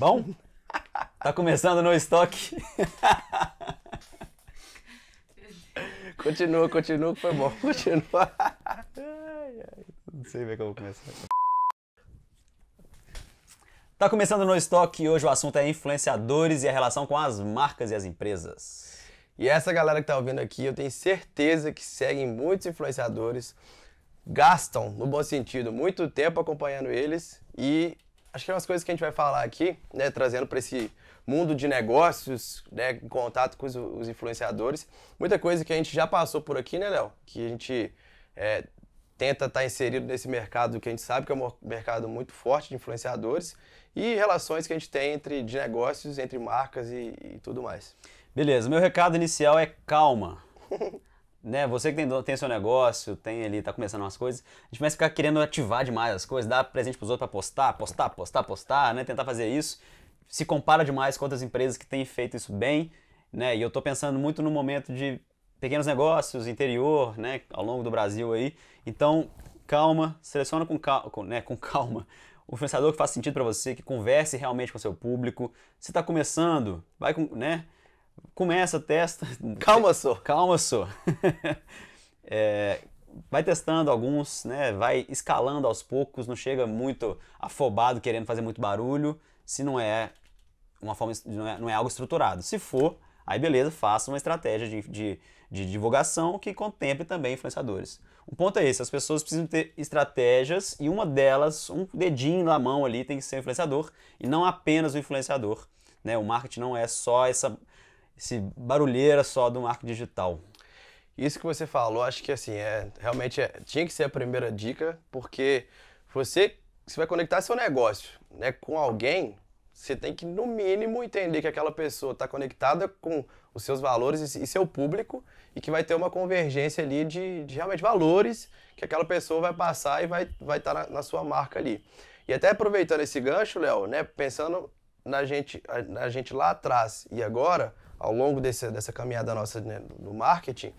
Bom? Tá começando no estoque. continua, continua, que foi bom. Continua. Ai, ai, não sei ver como começar. Tá começando no estoque e hoje o assunto é influenciadores e a relação com as marcas e as empresas. E essa galera que tá ouvindo aqui, eu tenho certeza que seguem muitos influenciadores, gastam, no bom sentido, muito tempo acompanhando eles e acho que é umas coisas que a gente vai falar aqui, né, trazendo para esse mundo de negócios, né, em contato com os, os, influenciadores, muita coisa que a gente já passou por aqui, né, Léo? Que a gente é, tenta estar tá inserido nesse mercado que a gente sabe que é um mercado muito forte de influenciadores e relações que a gente tem entre de negócios, entre marcas e, e tudo mais. Beleza, meu recado inicial é calma. né, você que tem, tem seu negócio, tem ali, tá começando umas coisas, a gente começa a ficar querendo ativar demais as coisas, dar presente pros outros para postar, postar, postar, postar, né, tentar fazer isso. Se compara demais com outras empresas que têm feito isso bem, né, e eu tô pensando muito no momento de pequenos negócios, interior, né, ao longo do Brasil aí. Então, calma, seleciona com, cal com, né, com calma o influenciador que faz sentido para você, que converse realmente com seu público. Se está começando, vai com, né, Começa, testa. Calma, só. Calma, só. é, vai testando alguns, né? Vai escalando aos poucos, não chega muito afobado, querendo fazer muito barulho, se não é uma forma, não é, não é algo estruturado. Se for, aí beleza, faça uma estratégia de, de, de divulgação que contemple também influenciadores. O ponto é esse, as pessoas precisam ter estratégias e uma delas, um dedinho na mão ali tem que ser influenciador e não apenas o influenciador. Né? O marketing não é só essa esse barulheira só do marco digital. Isso que você falou, acho que assim, é, realmente é, tinha que ser a primeira dica, porque você, você vai conectar seu negócio né, com alguém, você tem que, no mínimo, entender que aquela pessoa está conectada com os seus valores e seu público e que vai ter uma convergência ali de, de realmente valores que aquela pessoa vai passar e vai estar vai tá na, na, sua marca ali. E até aproveitando esse gancho, Léo, né, pensando na gente, na gente lá atrás e agora, ao longo desse, dessa caminhada nossa né, no marketing,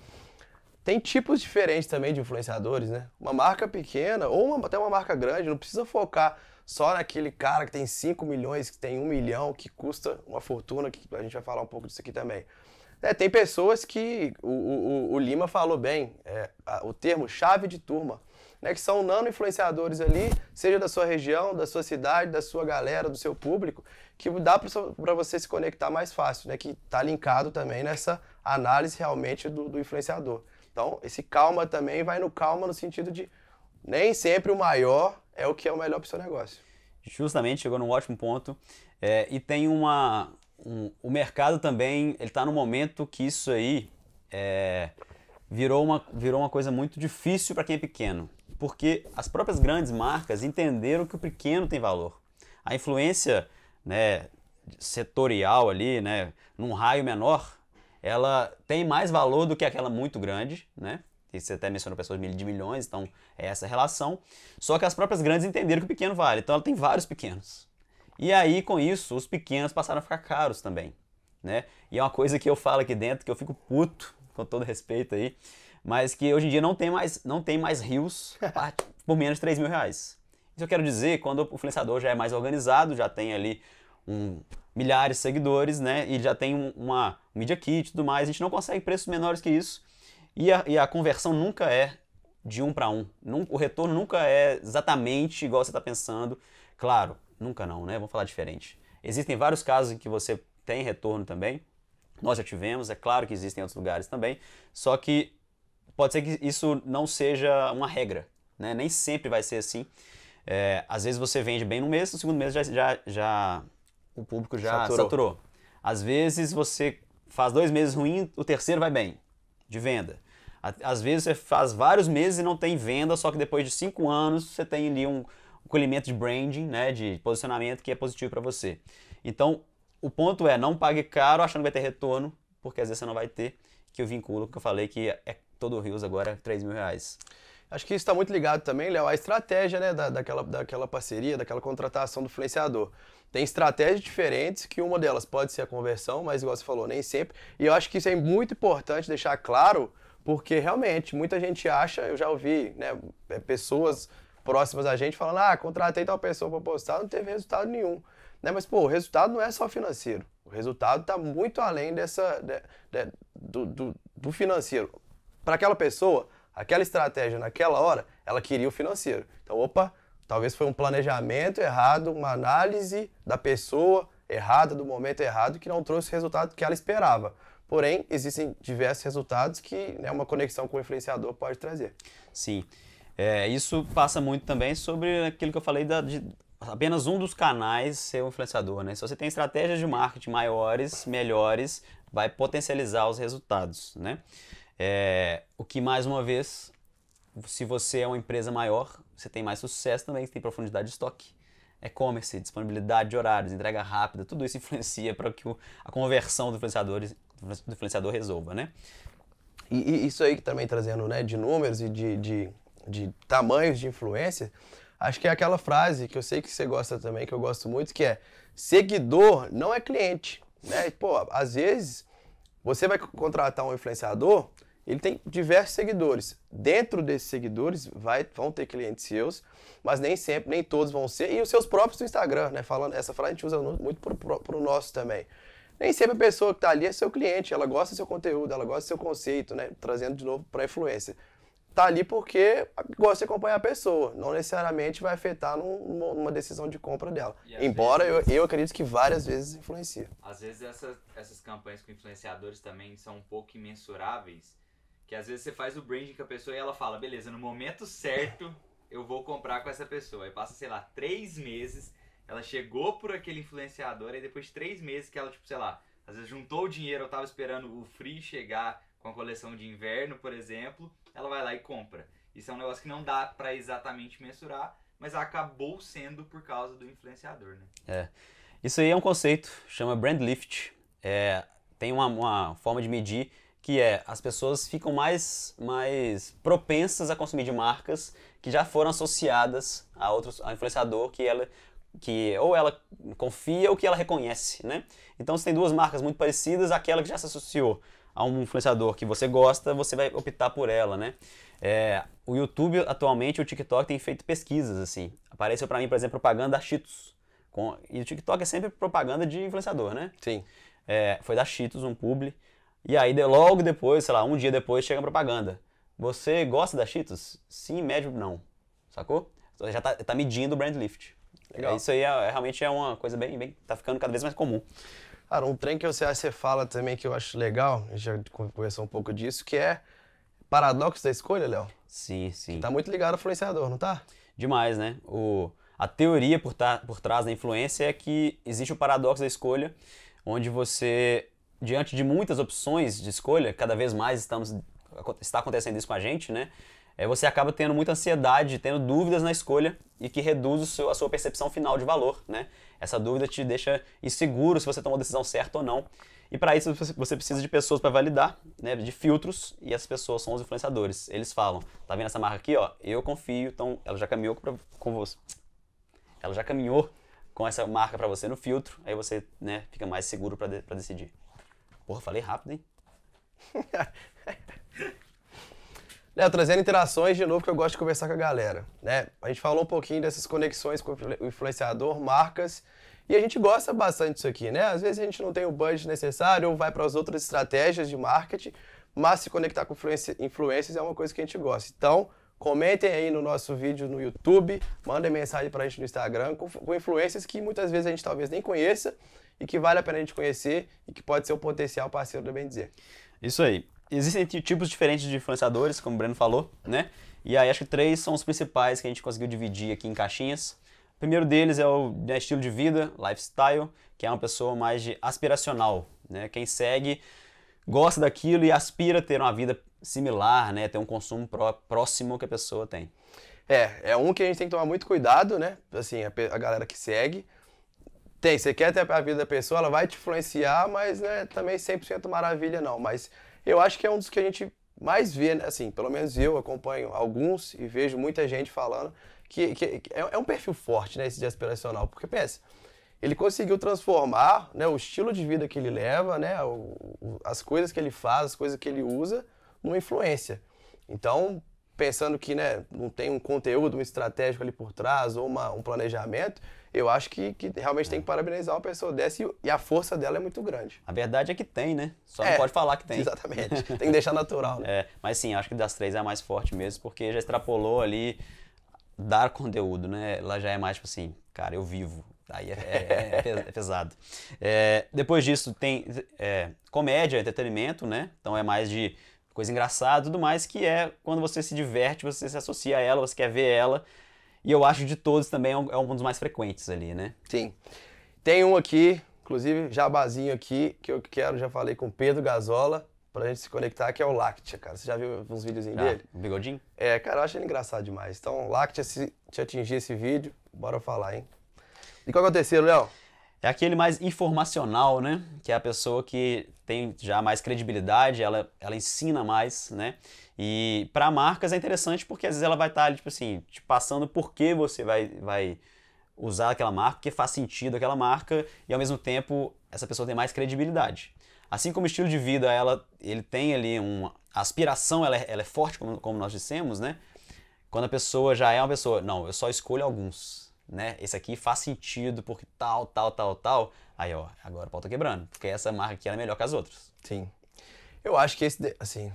tem tipos diferentes também de influenciadores, né? Uma marca pequena ou uma, até uma marca grande não precisa focar só naquele cara que tem 5 milhões, que tem 1 um milhão, que custa uma fortuna, que a gente vai falar um pouco disso aqui também. É, tem pessoas que o, o, o Lima falou bem, é, a, o termo chave de turma né, que são nano influenciadores ali, seja da sua região, da sua cidade, da sua galera, do seu público, que dá para você se conectar mais fácil, né, que está linkado também nessa análise realmente do, do influenciador. Então, esse calma também vai no calma no sentido de nem sempre o maior é o que é o melhor para o seu negócio. Justamente, chegou num ótimo ponto. É, e tem uma. Um, o mercado também ele está no momento que isso aí é, virou, uma, virou uma coisa muito difícil para quem é pequeno porque as próprias grandes marcas entenderam que o pequeno tem valor. A influência né, setorial ali, né, num raio menor, ela tem mais valor do que aquela muito grande, né? E você até mencionou pessoas de milhões, então é essa relação. Só que as próprias grandes entenderam que o pequeno vale, então ela tem vários pequenos. E aí, com isso, os pequenos passaram a ficar caros também, né? E é uma coisa que eu falo aqui dentro, que eu fico puto, com todo respeito aí, mas que hoje em dia não tem mais, não tem mais rios por menos de 3 mil reais. Isso eu quero dizer quando o influenciador já é mais organizado, já tem ali um, milhares de seguidores, né? E já tem uma media kit e tudo mais. A gente não consegue preços menores que isso. E a, e a conversão nunca é de um para um. O retorno nunca é exatamente igual você está pensando. Claro, nunca não, né? Vamos falar diferente. Existem vários casos em que você tem retorno também. Nós já tivemos, é claro que existem outros lugares também. Só que pode ser que isso não seja uma regra, né? Nem sempre vai ser assim. É, às vezes você vende bem no mês, no segundo mês já, já, já o público já saturou. saturou. Às vezes você faz dois meses ruim, o terceiro vai bem de venda. Às vezes você faz vários meses e não tem venda, só que depois de cinco anos você tem ali um, colhimento de branding, né, de posicionamento que é positivo para você. Então, o ponto é, não pague caro achando que vai ter retorno, porque às vezes você não vai ter, que eu vinculo que eu falei que é todo o Rios agora 3 mil reais. Acho que isso está muito ligado também, Léo, à estratégia né, da, daquela, daquela parceria, daquela contratação do influenciador. Tem estratégias diferentes, que uma delas pode ser a conversão, mas igual você falou, nem sempre. E eu acho que isso é muito importante deixar claro, porque realmente muita gente acha, eu já ouvi né, é, pessoas próximas a gente falando, ah, contratei tal pessoa para postar, não teve resultado nenhum. Né? Mas, pô, o resultado não é só financeiro. O resultado está muito além dessa de, de, do, do, do financeiro. Para aquela pessoa, aquela estratégia naquela hora, ela queria o financeiro. Então, opa, talvez foi um planejamento errado, uma análise da pessoa errada, do momento errado, que não trouxe o resultado que ela esperava. Porém, existem diversos resultados que né, uma conexão com o influenciador pode trazer. Sim. É, isso passa muito também sobre aquilo que eu falei da, de apenas um dos canais ser um influenciador. Né? Se você tem estratégias de marketing maiores, melhores, vai potencializar os resultados. Né? É, o que, mais uma vez, se você é uma empresa maior, você tem mais sucesso também, você tem profundidade de estoque. E-commerce, disponibilidade de horários, entrega rápida, tudo isso influencia para que o, a conversão do influenciador, do influenciador resolva, né? E, e, isso aí que também trazendo né, de números e de, de, de tamanhos de influência, acho que é aquela frase que eu sei que você gosta também, que eu gosto muito, que é seguidor não é cliente. Né? Pô, às vezes você vai contratar um influenciador, ele tem diversos seguidores. Dentro desses seguidores vai, vão ter clientes seus, mas nem sempre, nem todos vão ser. E os seus próprios do Instagram, né? Falando, essa frase a gente usa muito para o nosso também. Nem sempre a pessoa que está ali é seu cliente, ela gosta do seu conteúdo, ela gosta do seu conceito, né? Trazendo de novo para a influência. Está ali porque gosta de acompanhar a pessoa, não necessariamente vai afetar num, numa decisão de compra dela. Embora vezes, eu, eu acredito que várias vezes influencia. Às vezes essa, essas campanhas com influenciadores também são um pouco imensuráveis que às vezes você faz o branding com a pessoa e ela fala, beleza, no momento certo eu vou comprar com essa pessoa. Aí passa, sei lá, três meses, ela chegou por aquele influenciador, e depois de três meses que ela, tipo, sei lá, às vezes juntou o dinheiro, eu tava esperando o free chegar com a coleção de inverno, por exemplo, ela vai lá e compra. Isso é um negócio que não dá para exatamente mensurar, mas acabou sendo por causa do influenciador, né? É. Isso aí é um conceito, chama brand lift. É, tem uma, uma forma de medir que é as pessoas ficam mais, mais propensas a consumir de marcas que já foram associadas a outros a influenciador que ela que ou ela confia ou que ela reconhece, né? Então se tem duas marcas muito parecidas, aquela que já se associou a um influenciador que você gosta, você vai optar por ela, né? É, o YouTube atualmente, o TikTok tem feito pesquisas assim. Apareceu para mim, por exemplo, propaganda da Cheetos. Com, e o TikTok é sempre propaganda de influenciador, né? Sim. É, foi da Cheetos, um publi. E aí, logo depois, sei lá, um dia depois, chega a propaganda. Você gosta da Cheetos? Sim, médio, não. Sacou? Então, já está tá medindo o brand lift. Legal. Isso aí é, é, realmente é uma coisa bem, bem. tá ficando cada vez mais comum. Cara, um trem que você, você fala também que eu acho legal, a gente já conversou um pouco disso, que é paradoxo da escolha, Léo. Sim, sim. Que tá muito ligado ao influenciador, não tá? Demais, né? O, a teoria por, tá, por trás da influência é que existe o paradoxo da escolha, onde você diante de muitas opções de escolha, cada vez mais estamos, está acontecendo isso com a gente, né? É, você acaba tendo muita ansiedade, tendo dúvidas na escolha e que reduz seu, a sua percepção final de valor, né? Essa dúvida te deixa inseguro se você tomou a decisão certa ou não. E para isso você precisa de pessoas para validar, né, de filtros, e essas pessoas são os influenciadores. Eles falam, tá vendo essa marca aqui, ó? Eu confio, então ela já caminhou pra, com você. Ela já caminhou com essa marca para você no filtro, aí você, né, fica mais seguro para de, decidir. Porra, falei rápido, hein? né, trazendo interações de novo que eu gosto de conversar com a galera. Né? A gente falou um pouquinho dessas conexões com o influenciador, marcas, e a gente gosta bastante disso aqui, né? Às vezes a gente não tem o budget necessário ou vai para as outras estratégias de marketing, mas se conectar com influências é uma coisa que a gente gosta. Então, comentem aí no nosso vídeo no YouTube, mandem mensagem para a gente no Instagram com, com influências que muitas vezes a gente talvez nem conheça, e que vale a pena a gente conhecer e que pode ser um potencial parceiro do Bem Dizer. Isso aí. Existem tipos diferentes de influenciadores, como o Breno falou, né? E aí acho que três são os principais que a gente conseguiu dividir aqui em caixinhas. O primeiro deles é o né, estilo de vida, lifestyle, que é uma pessoa mais de aspiracional, né? Quem segue gosta daquilo e aspira a ter uma vida similar, né? Ter um consumo pró próximo que a pessoa tem. É, é um que a gente tem que tomar muito cuidado, né? Assim, a, a galera que segue, tem, você quer ter a vida da pessoa, ela vai te influenciar, mas né, também 100% maravilha não. Mas eu acho que é um dos que a gente mais vê, né? assim, pelo menos eu acompanho alguns e vejo muita gente falando que, que, que é, é, um perfil forte, né, esse de aspiracional. Porque pensa, ele conseguiu transformar né, o estilo de vida que ele leva, né, o, o, as coisas que ele faz, as coisas que ele usa, numa influência. Então, pensando que né, não tem um conteúdo, um estratégico ali por trás ou uma, um planejamento, eu acho que, que realmente tem é. que parabenizar uma pessoa dessa e, e, a força dela é muito grande. A verdade é que tem, né? Só é, não pode falar que tem. Exatamente. Tem que deixar natural. Né? É, mas sim, acho que das três é a mais forte mesmo, porque já extrapolou ali dar conteúdo, né? Ela já é mais tipo assim, cara, eu vivo. Aí é, é, é, é, é pesado. depois disso tem comédia, entretenimento, né? Então é mais de coisa engraçada e tudo mais, que é quando você se diverte, você se associa a ela, você quer ver ela. E eu acho de todos também é um, é um dos mais frequentes ali, né? Sim. Tem um aqui, inclusive, jabazinho aqui, que eu quero, já falei com o Pedro Gazola, pra gente se conectar, que é o Lactia, cara. Você já viu uns videozinhos ah, dele? Bigodinho? É, cara, eu acho ele engraçado demais. Então, Lactia, se te atingir esse vídeo, bora falar, hein? E é o que aconteceu, Léo? é aquele mais informacional, né? Que é a pessoa que tem já mais credibilidade, ela, ela ensina mais, né? E para marcas é interessante porque às vezes ela vai estar tá, tipo assim, te passando por que você vai, vai usar aquela marca, porque faz sentido aquela marca e ao mesmo tempo essa pessoa tem mais credibilidade. Assim como o estilo de vida, ela, ele tem ali uma aspiração, ela é, ela é forte, como, como nós dissemos, né? Quando a pessoa já é uma pessoa, não, eu só escolho alguns, né? Esse aqui faz sentido porque tal, tal, tal, tal. Aí, ó, agora o pau tá quebrando, porque essa marca aqui é melhor que as outras. Sim. Eu acho que esse, assim,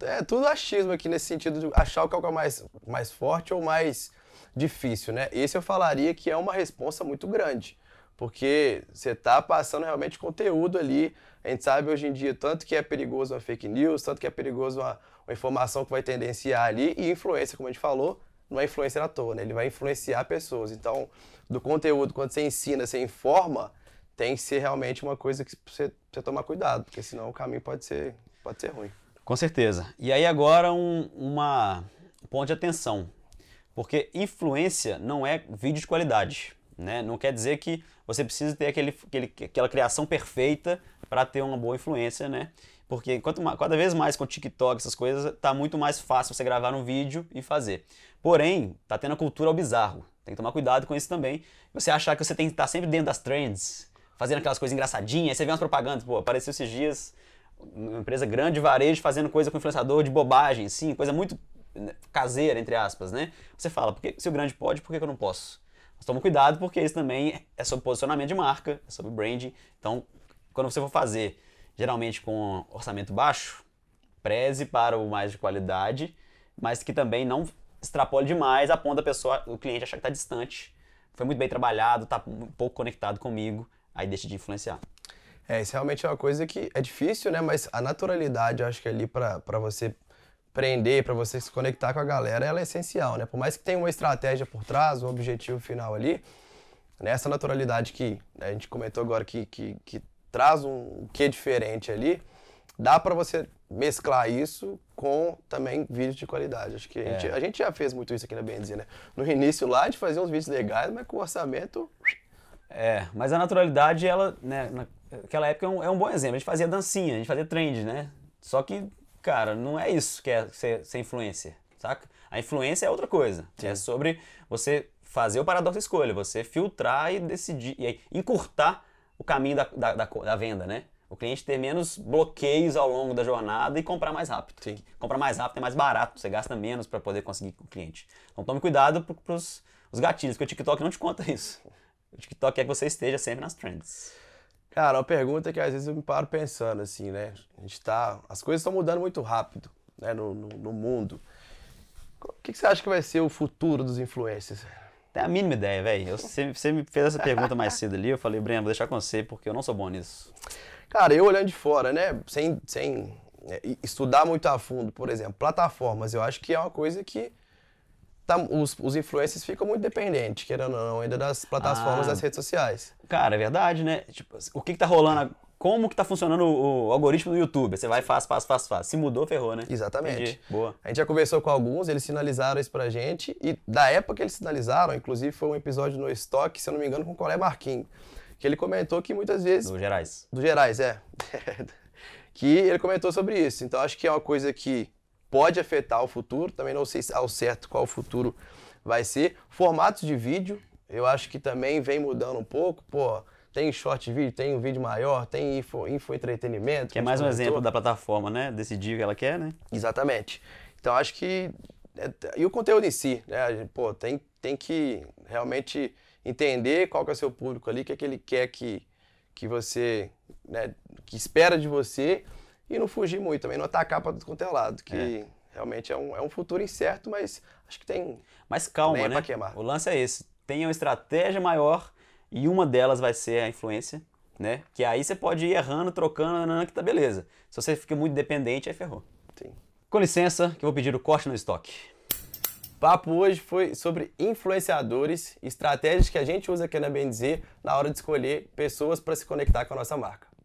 é, é tudo achismo aqui nesse sentido de achar é o que é mais, mais forte ou mais difícil, né? Esse eu falaria que é uma responsa muito grande, porque você tá passando realmente conteúdo ali. A gente sabe hoje em dia tanto que é perigoso uma fake news, tanto que é perigoso uma, uma informação que vai tendenciar ali e influência, como a gente falou, não é influencer à toa, né? Ele vai influenciar pessoas. Então, do conteúdo, quando você ensina, você informa, tem que ser realmente uma coisa que você, você tomar cuidado, porque senão o caminho pode ser, pode ser ruim. Com certeza. E aí agora um, uma ponto de atenção, porque influência não é vídeo de qualidade, né? Não quer dizer que você precisa ter aquele, aquele aquela criação perfeita para ter uma boa influência, né? Porque quanto mais, cada vez mais com o TikTok, essas coisas, tá muito mais fácil você gravar um vídeo e fazer. Porém, tá tendo a cultura ao bizarro. Tem que tomar cuidado com isso também. Você achar que você tem que estar tá sempre dentro das trends, fazendo aquelas coisas engraçadinhas, aí você vê umas propagandas, pô, apareceu esses dias uma empresa grande varejo fazendo coisa com influenciador de bobagem, sim, coisa muito né, caseira, entre aspas, né? Você fala, porque se o grande pode, por que, que eu não posso? Mas toma cuidado, porque isso também é sobre posicionamento de marca, é sobre branding. Então, quando você for fazer geralmente com orçamento baixo, preze para o mais de qualidade, mas que também não extrapole demais a ponto da pessoa, o cliente achar que está distante, foi muito bem trabalhado, está pouco conectado comigo, aí deixa de influenciar. É, isso realmente é uma coisa que é difícil, né? Mas a naturalidade, eu acho que ali para você prender, para você se conectar com a galera, ela é essencial, né? Por mais que tenha uma estratégia por trás, um objetivo final ali, nessa né? naturalidade que né, a gente comentou agora que, que, que traz um, que diferente ali, dá para você mesclar isso com também vídeos de qualidade. Acho que a, é. gente, a gente já fez muito isso aqui na Benzi, né? No início lá, a gente fazia uns vídeos legais, mas com orçamento... É, mas a naturalidade, ela, né, naquela época é um, é um bom exemplo. A gente fazia dancinha, a gente fazia trend, né? Só que, cara, não é isso que é ser, ser influencer, saca? A influência é outra coisa. Sim. É sobre você fazer o paradoxo escolha, você filtrar e decidir, e aí, encurtar o caminho da, da, da, da venda, né? O cliente ter menos bloqueios ao longo da jornada e comprar mais rápido. Sim. Comprar mais rápido é mais barato, você gasta menos para poder conseguir o cliente. Então tome cuidado para os gatilhos, porque o TikTok não te conta isso. O TikTok é que você esteja sempre nas trends. Cara, uma pergunta que às vezes eu me paro pensando assim, né? A gente tá, as coisas estão mudando muito rápido, né? No, no, no mundo. O que, que você acha que vai ser o futuro dos influencers? Tem a mínima ideia, velho. Você, você me fez essa pergunta mais cedo ali, eu falei, Breno, vou deixar com você, porque eu não sou bom nisso. Cara, eu olhando de fora, né, sem, sem né, estudar muito a fundo, por exemplo, plataformas, eu acho que é uma coisa que tá, os, os influencers ficam muito dependentes, querendo ou não, ainda das plataformas ah, das redes sociais. Cara, é verdade, né? Tipo, o que, que tá rolando agora? como que tá funcionando o, o, algoritmo do YouTube. Você vai, faz, faz, faz, faz. Se mudou, ferrou, né? Exatamente. Entendi. Boa. A gente já conversou com alguns, eles sinalizaram isso pra gente. E da época que eles sinalizaram, inclusive foi um episódio no estoque, se eu não me engano, com o Colé Marquinhos. Que ele comentou que muitas vezes. Do Gerais. Do Gerais, é. que ele comentou sobre isso. Então acho que é uma coisa que pode afetar o futuro. Também não sei ao certo qual o futuro vai ser. Formatos de vídeo, eu acho que também vem mudando um pouco. Pô tem short vídeo, tem um vídeo maior, tem info, info entretenimento. Que é mais um comentou. exemplo da plataforma, né? Decidir o que ela quer, né? Exatamente. Então acho que. É, e o conteúdo em si, né? Pô, tem, tem que realmente entender qual que é o seu público ali, o que é que ele quer que, que você. Né, que espera de você e não fugir muito, também não atacar para tudo é lado, que é. realmente é um, é um futuro incerto, mas acho que tem. Mas calma, é né? né? O lance é esse. Tenha uma estratégia maior e uma delas vai ser a influência, né? Que aí você pode ir errando, trocando, que tá beleza. Se você fica muito dependente, aí ferrou. Sim. Com licença, que eu vou pedir o corte no estoque. papo hoje foi sobre influenciadores, estratégias que a gente usa aqui na BNZ na hora de escolher pessoas para se conectar com a nossa marca.